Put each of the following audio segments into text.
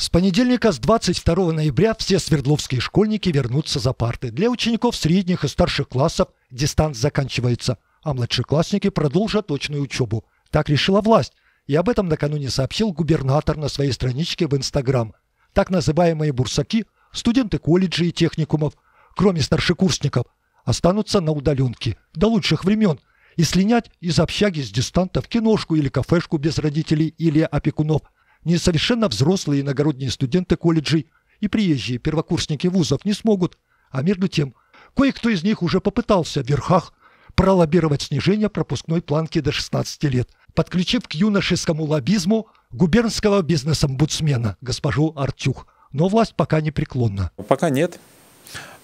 С понедельника, с 22 ноября, все свердловские школьники вернутся за парты. Для учеников средних и старших классов дистант заканчивается, а младшеклассники продолжат очную учебу. Так решила власть. И об этом накануне сообщил губернатор на своей страничке в Инстаграм. Так называемые бурсаки, студенты колледжей и техникумов, кроме старшекурсников, останутся на удаленке до лучших времен и слинять из общаги с дистанта в киношку или кафешку без родителей или опекунов – несовершенно взрослые иногородние студенты колледжей и приезжие первокурсники вузов не смогут, а между тем кое-кто из них уже попытался в верхах пролоббировать снижение пропускной планки до 16 лет, подключив к юношескому лоббизму губернского бизнес-омбудсмена госпожу Артюх. Но власть пока не преклонна. Пока нет.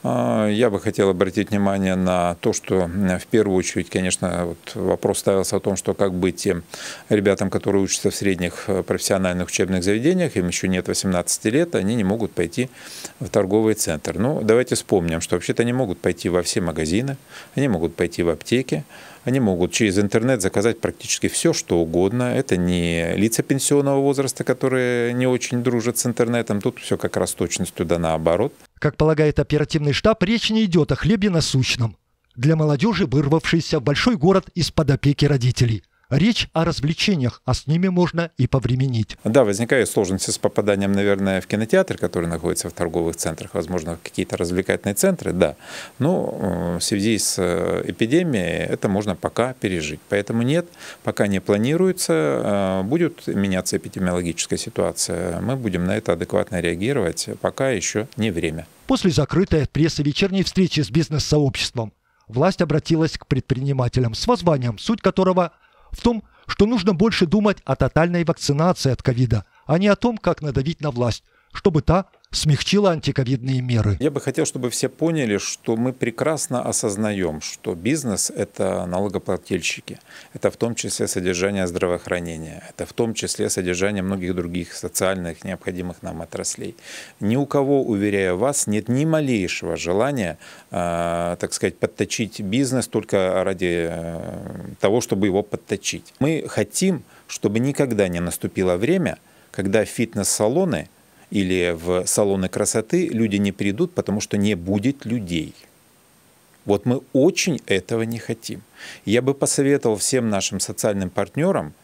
А, я бы хотел обратить внимание на то, что в первую очередь, конечно, вот вопрос ставился о том, что как быть тем ребятам, которые учатся в средних э, профессиональных учебных заведениях, им еще нет 18 лет, они не могут пойти в торговый центр. Ну, давайте вспомним, что вообще-то они могут пойти во все магазины, они могут пойти в аптеки, они могут через интернет заказать практически все, что угодно. Это не лица пенсионного возраста, которые не очень дружат с интернетом. Тут все как раз точностью да наоборот. Как полагает оперативный штаб, речь не идет о хлебе насущном. Для молодежи, вырвавшейся в большой город из-под опеки родителей – Речь о развлечениях, а с ними можно и повременить. Да, возникают сложности с попаданием, наверное, в кинотеатр, который находится в торговых центрах, возможно, какие-то развлекательные центры, да. Но э, в связи с э, эпидемией это можно пока пережить. Поэтому нет, пока не планируется, э, будет меняться эпидемиологическая ситуация. Мы будем на это адекватно реагировать, пока еще не время. После закрытой от прессы вечерней встречи с бизнес-сообществом власть обратилась к предпринимателям с воззванием, суть которого – в том, что нужно больше думать о тотальной вакцинации от ковида, а не о том, как надавить на власть, чтобы та смягчила антиковидные меры. Я бы хотел, чтобы все поняли, что мы прекрасно осознаем, что бизнес – это налогоплательщики, это в том числе содержание здравоохранения, это в том числе содержание многих других социальных, необходимых нам отраслей. Ни у кого, уверяю вас, нет ни малейшего желания, э, так сказать, подточить бизнес только ради э, того, чтобы его подточить. Мы хотим, чтобы никогда не наступило время, когда фитнес-салоны – или в салоны красоты люди не придут, потому что не будет людей. Вот мы очень этого не хотим. Я бы посоветовал всем нашим социальным партнерам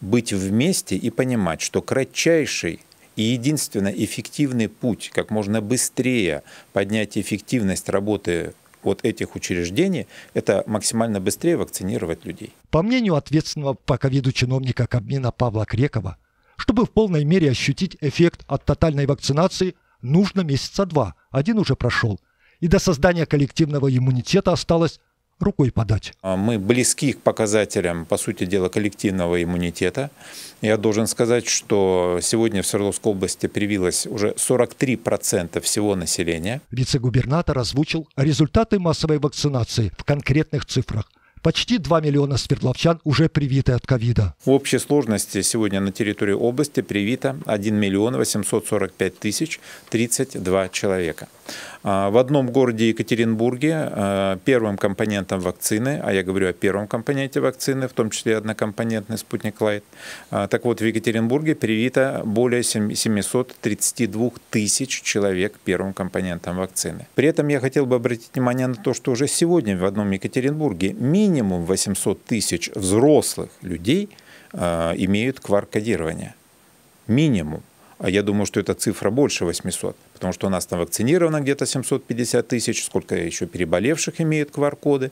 быть вместе и понимать, что кратчайший и единственно эффективный путь, как можно быстрее поднять эффективность работы вот этих учреждений, это максимально быстрее вакцинировать людей. По мнению ответственного по ковиду чиновника Кабмина Павла Крекова, чтобы в полной мере ощутить эффект от тотальной вакцинации, нужно месяца два, один уже прошел. И до создания коллективного иммунитета осталось рукой подать. А мы близки к показателям, по сути дела, коллективного иммунитета. Я должен сказать, что сегодня в Свердловской области привилось уже 43% всего населения. Вице-губернатор озвучил результаты массовой вакцинации в конкретных цифрах – Почти 2 миллиона свердловчан уже привиты от ковида. В общей сложности сегодня на территории области привито 1 миллион 845 тысяч 32 человека. А, в одном городе Екатеринбурге а, первым компонентом вакцины, а я говорю о первом компоненте вакцины, в том числе однокомпонентный спутник Лайт, а, так вот в Екатеринбурге привито более 732 тысяч человек первым компонентом вакцины. При этом я хотел бы обратить внимание на то, что уже сегодня в одном Екатеринбурге менее минимум 800 тысяч взрослых людей а, имеют кваркодирование. Минимум. А я думаю, что эта цифра больше 800 потому что у нас там вакцинировано где-то 750 тысяч, сколько еще переболевших имеют QR-коды.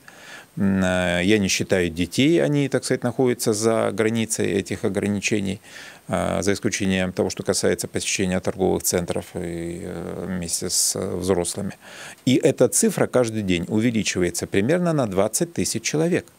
Э, я не считаю детей, они, так сказать, находятся за границей этих ограничений, э, за исключением того, что касается посещения торговых центров и э, вместе с взрослыми. И эта цифра каждый день увеличивается примерно на 20 тысяч человек –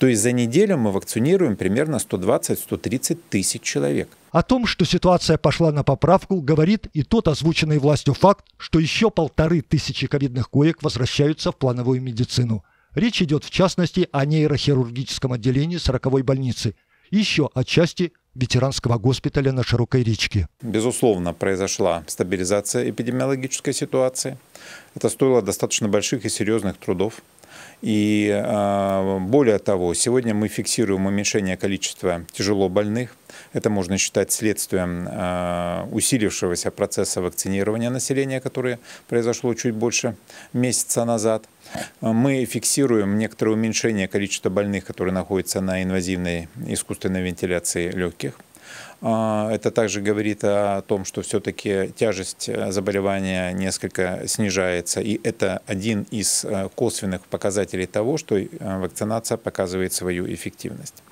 то есть за неделю мы вакцинируем примерно 120-130 тысяч человек. О том, что ситуация пошла на поправку, говорит и тот озвученный властью факт, что еще полторы тысячи ковидных коек возвращаются в плановую медицину. Речь идет в частности о нейрохирургическом отделении 40-й больницы. Еще отчасти ветеранского госпиталя на Широкой речке. Безусловно, произошла стабилизация эпидемиологической ситуации. Это стоило достаточно больших и серьезных трудов. И а, более того, сегодня мы фиксируем уменьшение количества тяжело больных. Это можно считать следствием а, усилившегося процесса вакцинирования населения, которое произошло чуть больше месяца назад. Мы фиксируем некоторое уменьшение количества больных, которые находятся на инвазивной искусственной вентиляции легких. А, это также говорит о том, что все-таки тяжесть э, заболевания несколько снижается. И это один из э, косвенных показателей того, что э, вакцинация показывает свою эффективность.